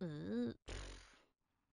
嗯。